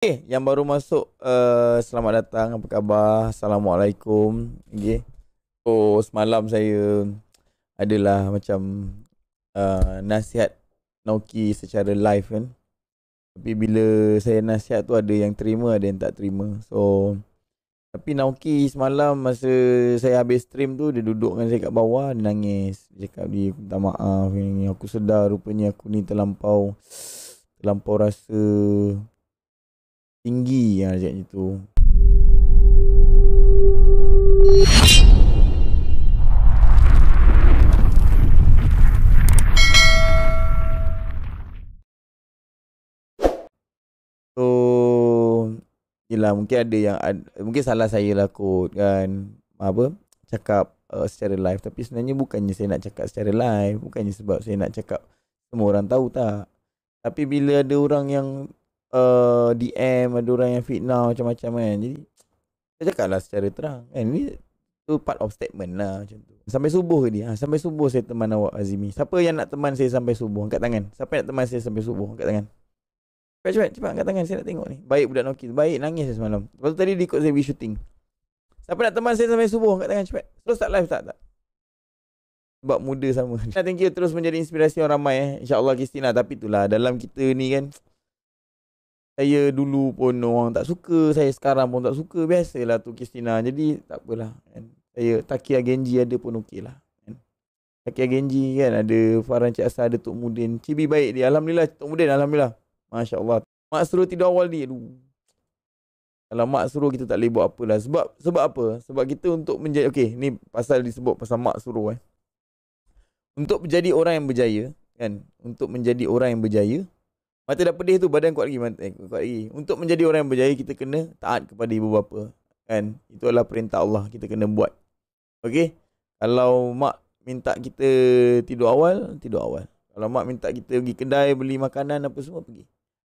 Okay, eh, yang baru masuk, uh, selamat datang. Apa khabar? Assalamualaikum. Okay. So, semalam saya adalah macam uh, nasihat Noki secara live kan. Tapi bila saya nasihat tu ada yang terima, ada yang tak terima. So, tapi Noki semalam masa saya habis stream tu, dia duduk dengan saya kat bawah, dia nangis. Dia cakap dia minta maaf. Aku sedar rupanya aku ni terlampau, terlampau rasa dengar je itu. So Yelah mungkin ada yang Mungkin salah saya lah kot kan Apa Cakap uh, secara live Tapi sebenarnya bukannya saya nak cakap secara live Bukannya sebab saya nak cakap Semua orang tahu tak Tapi bila ada orang yang uh, eh, DM ada orang yang fitnah macam-macam kan. Jadi saya cakap lah secara terang. Kan? Ini tu part of statement lah macam tu. Sampai subuh ke dia? Ha, sampai subuh saya teman awak Azimi. Siapa yang nak teman saya sampai subuh? Angkat tangan. Siapa yang nak teman saya sampai subuh? Angkat tangan. Cepat cepat cepat angkat tangan saya nak tengok ni. Baik budak Noki. Baik nangis saya semalam. Lepas tadi dia ikut saya pergi shooting. Siapa nak teman saya sampai subuh? Angkat tangan cepat. Terus tak live tak? Tak. Sebab muda sama. Thank you terus menjadi inspirasi orang ramai eh. Allah Kristina. Tapi itulah dalam kita ni kan saya dulu pun orang tak suka, saya sekarang pun tak suka. Biasalah tu Kristina. Jadi tak apalah. Kan? Saya Takia Genji ada pun okey lah. Kan? Takia Genji kan ada Farhan Cik Asa, ada Tok Mudin. Cibi baik dia. Alhamdulillah Tok Mudin. Alhamdulillah. Masya Allah. Mak suruh tidur awal dia. Aduh. Kalau mak suruh kita tak boleh buat apalah. Sebab sebab apa? Sebab kita untuk menjadi... Okey, ni pasal disebut pasal mak suruh eh. Untuk menjadi orang yang berjaya, kan? Untuk menjadi orang yang berjaya, Mata dah pedih tu badan kuat lagi mata eh, kuat lagi. Untuk menjadi orang yang berjaya kita kena taat kepada ibu bapa. Kan? Itu adalah perintah Allah kita kena buat. Okey. Kalau mak minta kita tidur awal, tidur awal. Kalau mak minta kita pergi kedai beli makanan apa semua pergi.